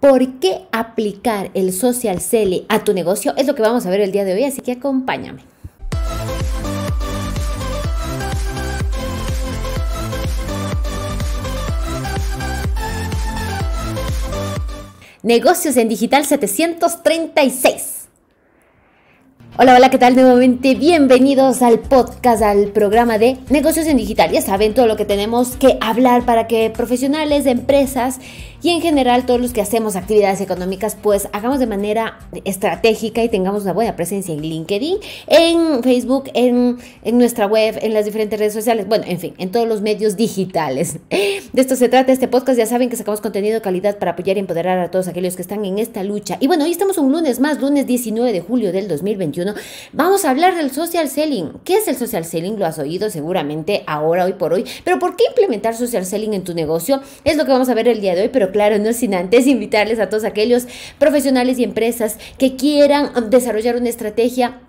¿Por qué aplicar el social selling a tu negocio? Es lo que vamos a ver el día de hoy, así que acompáñame. Negocios en Digital 736. Hola, hola, ¿qué tal? Nuevamente bienvenidos al podcast, al programa de negocios en digital. Ya saben todo lo que tenemos que hablar para que profesionales, empresas y en general todos los que hacemos actividades económicas, pues hagamos de manera estratégica y tengamos una buena presencia en LinkedIn, en Facebook, en, nuestra web, en las diferentes redes sociales, bueno, en fin, en todos los medios digitales. De esto se trata este podcast, ya saben que sacamos contenido de calidad para apoyar y empoderar a todos aquellos que están en esta lucha. Y bueno, hoy estamos un lunes más, lunes 19 de julio del 2021. Vamos a hablar del social selling. ¿Qué es el social selling? Lo has oído seguramente ahora, hoy por hoy, pero ¿por qué implementar social selling en tu negocio? Es lo que vamos a ver el día de hoy, pero claro, no sin antes invitarles a todos aquellos profesionales y empresas que quieran um, desarrollar una estrategia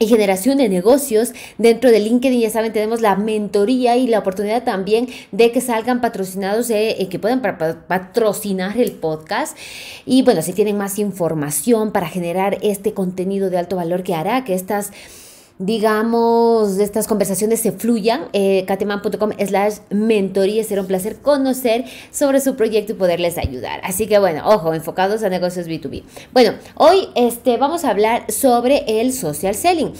y generación de negocios dentro de LinkedIn. Ya saben, tenemos la mentoría y la oportunidad también de que salgan patrocinados, eh, eh, que puedan patrocinar el podcast. Y bueno, si tienen más información para generar este contenido de alto valor que hará que estas digamos, estas conversaciones se fluyan. kateman.com eh, slash mentoría. Será un placer conocer sobre su proyecto y poderles ayudar. Así que bueno, ojo, enfocados a negocios B2B. Bueno, hoy este, vamos a hablar sobre el social selling.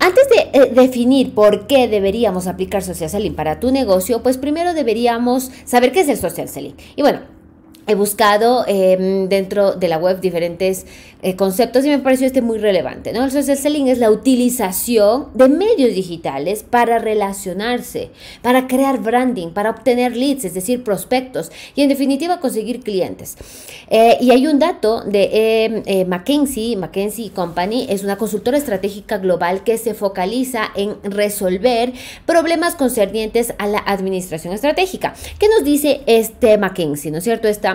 Antes de eh, definir por qué deberíamos aplicar social selling para tu negocio, pues primero deberíamos saber qué es el social selling. Y bueno, he buscado em, dentro de la web diferentes eh, conceptos y me pareció este muy relevante. ¿no? Entonces el selling es la utilización de medios digitales para relacionarse, para crear branding, para obtener leads, es decir, prospectos y en definitiva conseguir clientes. Eh, y hay un dato de em, eh, McKinsey, McKinsey Company, es una consultora estratégica global que se focaliza en resolver problemas concernientes a la administración estratégica. ¿Qué nos dice este McKinsey? ¿No es cierto? Esta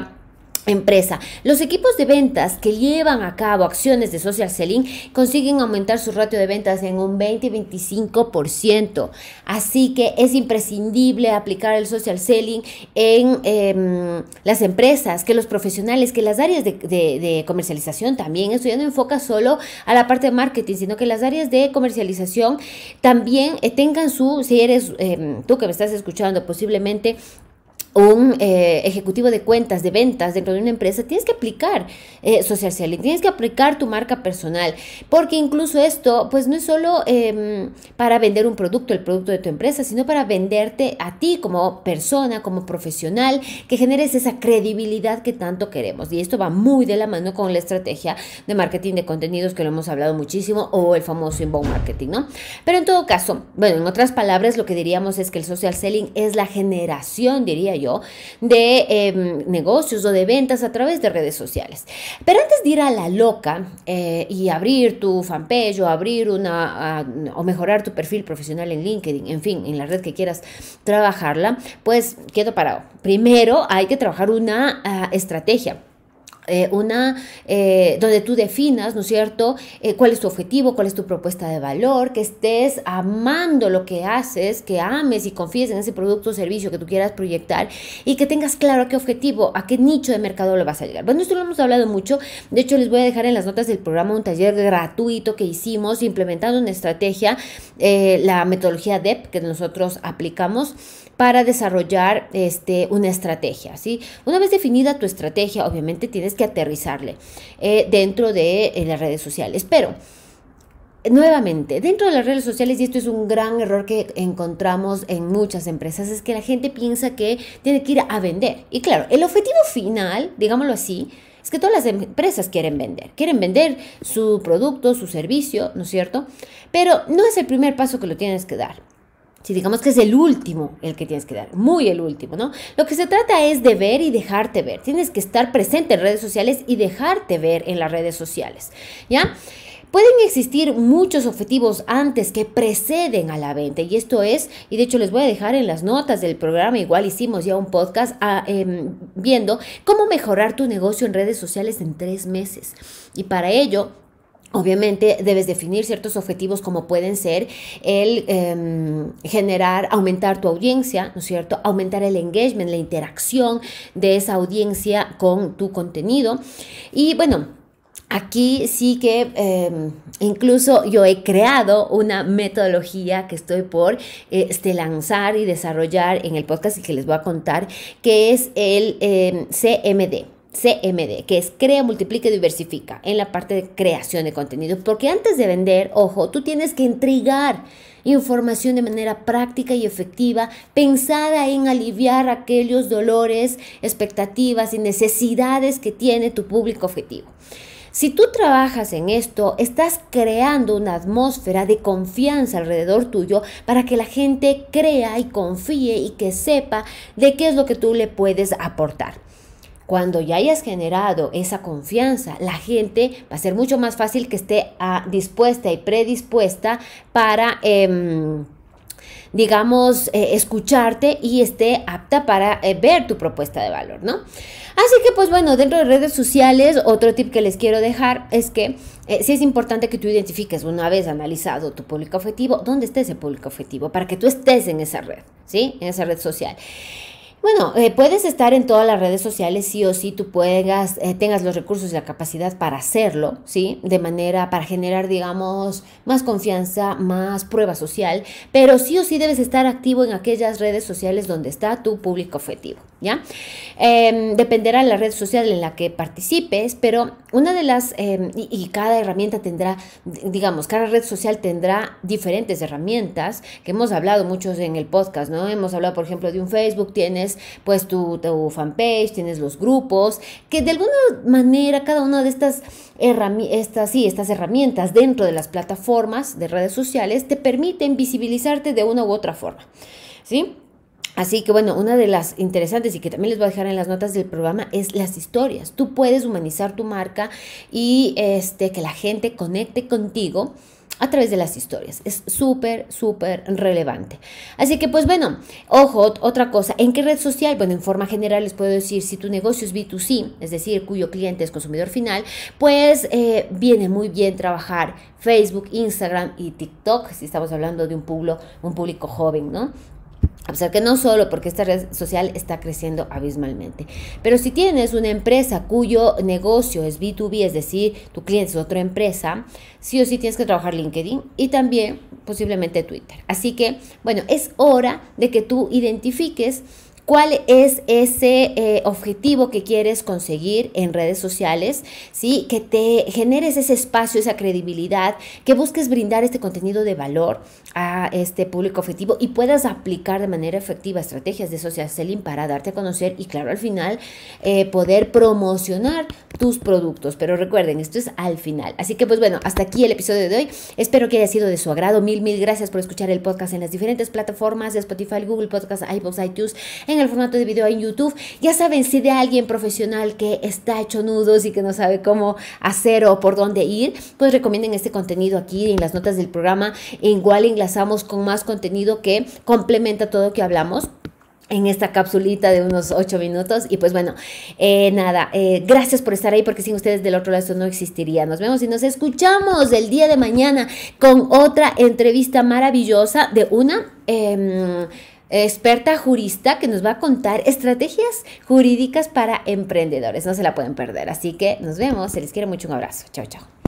empresa. Los equipos de ventas que llevan a cabo acciones de social selling consiguen aumentar su ratio de ventas en un 20-25%. Así que es imprescindible aplicar el social selling en em, las empresas, que los profesionales, que las áreas de, comercialización también, esto ya no enfoca solo a la parte de marketing, sino que las áreas de comercialización también eh, tengan su, si eres em, tú que me estás escuchando, posiblemente un eh, ejecutivo de cuentas, de ventas dentro de una empresa, tienes que aplicar eh, social selling, tienes que aplicar tu marca personal, porque incluso esto, pues no es solo em, para vender un producto, el producto de tu empresa, sino para venderte a ti como persona, como profesional, que generes esa credibilidad que tanto queremos. Y esto va muy de la mano con la estrategia de marketing de contenidos que lo hemos hablado muchísimo, o el famoso inbound marketing, ¿no? Pero en todo caso, bueno, en otras palabras, lo que diríamos es que el social selling es la generación, diría yo, yo, de em, negocios o de ventas a través de redes sociales. Pero antes de ir a la loca eh, y abrir tu fanpage o abrir una, ah, o mejorar tu perfil profesional en LinkedIn, en fin, en la red que quieras trabajarla, pues quedo parado. Primero hay que trabajar una ah, estrategia eh, una, eh, donde tú definas, ¿no es cierto?, eh, cuál es tu objetivo, cuál es tu propuesta de valor, que estés amando lo que haces, que ames y confíes en ese producto o servicio que tú quieras proyectar y que tengas claro qué objetivo, a qué nicho de mercado lo vas a llegar. Bueno, esto lo hemos hablado mucho, de hecho les voy a dejar en las notas del programa un taller gratuito que hicimos implementando una estrategia, la metodología DEP que nosotros aplicamos para desarrollar este, una estrategia, ¿sí? Una vez definida tu estrategia, obviamente tienes que aterrizarle eh, dentro de eh, las redes sociales. Pero nuevamente, dentro de las redes sociales, y esto es un gran error que encontramos en muchas empresas, es que la gente piensa que tiene que ir a vender. Y claro, el objetivo final, digámoslo así, es que todas las empresas quieren vender, quieren vender su producto, su servicio, ¿no es cierto? Pero no es el primer paso que lo tienes que dar si digamos que es el último el que tienes que dar, muy el último, ¿no? Lo que se trata es de ver y dejarte ver. Tienes que estar presente en redes sociales y dejarte ver en las redes sociales, ¿ya? Pueden existir muchos objetivos antes que preceden a la venta y esto es, y de hecho les voy a dejar en las notas del programa, igual hicimos ya un podcast ah, em, viendo cómo mejorar tu negocio en redes sociales en tres meses. Y para ello Obviamente debes definir ciertos objetivos como pueden ser el em, generar, aumentar tu audiencia, ¿no es cierto? Aumentar el engagement, la interacción de esa audiencia con tu contenido. Y bueno, Aquí sí que em, incluso yo he creado una metodología que estoy por este, lanzar y desarrollar en el podcast y que les voy a contar, que es el em, CMD. CMD, que es crea, multiplica y diversifica en la parte de creación de contenido. Porque antes de vender, ojo, tú tienes que intrigar información de manera práctica y efectiva, pensada en aliviar aquellos dolores, expectativas y necesidades que tiene tu público objetivo. Si tú trabajas en esto, estás creando una atmósfera de confianza alrededor tuyo para que la gente crea y confíe y que sepa de qué es lo que tú le puedes aportar. Cuando ya hayas generado esa confianza, la gente va a ser mucho más fácil que esté ah, dispuesta y predispuesta para... Em, digamos, eh, escucharte y esté apta para eh, ver tu propuesta de valor, ¿no? Así que, pues bueno, dentro de redes sociales, otro tip que les quiero dejar es que eh, sí es importante que tú identifiques una vez analizado tu público objetivo, dónde está ese público objetivo, para que tú estés en esa red, ¿sí? En esa red social. Bueno, eh, puedes estar en todas las redes sociales, sí o sí, tú puedas, eh, tengas los recursos y la capacidad para hacerlo, ¿sí? De manera, para generar, digamos, más confianza, más prueba social, pero sí o sí debes estar activo en aquellas redes sociales donde está tu público objetivo, ¿ya? Em, dependerá de la red social en la que participes, pero una de las, em, y cada herramienta tendrá, digamos, cada red social tendrá diferentes herramientas que hemos hablado muchos en el podcast, ¿no? Hemos hablado, por ejemplo, de un Facebook, tienes pues tu, fanpage, tienes los grupos, que de alguna manera cada una de estas, estas herramientas dentro de las plataformas de redes sociales te permiten visibilizarte de una u otra forma. ¿Sí? Así que bueno, una de las interesantes y que también les voy a dejar en las notas del programa es las historias. Tú puedes humanizar tu marca y este, que la gente conecte contigo a través de las historias. Es súper, súper relevante. Así que pues bueno, ojo, otra cosa, ¿en qué red social? Bueno, en forma general les puedo decir, si tu negocio es B2C, es decir, cuyo cliente es consumidor final, pues eh, viene muy bien trabajar Facebook, Instagram y TikTok, si estamos hablando de un, un público joven, ¿no? A pesar que no solo porque esta red social está creciendo abismalmente. Pero si tienes una empresa cuyo negocio es B2B, es decir, tu cliente es otra empresa, sí o sí tienes que trabajar LinkedIn y también posiblemente Twitter. Así que, bueno, es hora de que tú identifiques cuál es ese eh, objetivo que quieres conseguir en redes sociales, ¿sí? que te generes ese espacio, esa credibilidad, que busques brindar este contenido de valor a este público objetivo y puedas aplicar de manera efectiva estrategias de social selling para darte a conocer y claro, al final eh, poder promocionar tus productos. Pero recuerden, esto es al final. Así que pues bueno, hasta aquí el episodio de hoy. Espero que haya sido de su agrado. Mil, mil gracias por escuchar el podcast en las diferentes plataformas de Spotify, Google Podcast, iVoox, iTunes, en el formato de video en YouTube. Ya saben, si de alguien profesional que está hecho nudos y que no sabe cómo hacer o por dónde ir, pues recomienden este contenido aquí en las notas del programa. Igual enlazamos con más contenido que complementa todo lo que hablamos en esta capsulita de unos 8 minutos. Y pues bueno, eh, nada, eh, gracias por estar ahí porque sin ustedes del otro lado esto no existiría. Nos vemos y nos escuchamos el día de mañana con otra entrevista maravillosa de una... Em, experta jurista que nos va a contar estrategias jurídicas para emprendedores. No se la pueden perder. Así que nos vemos. Se les quiere mucho. Un abrazo. Chao, chao.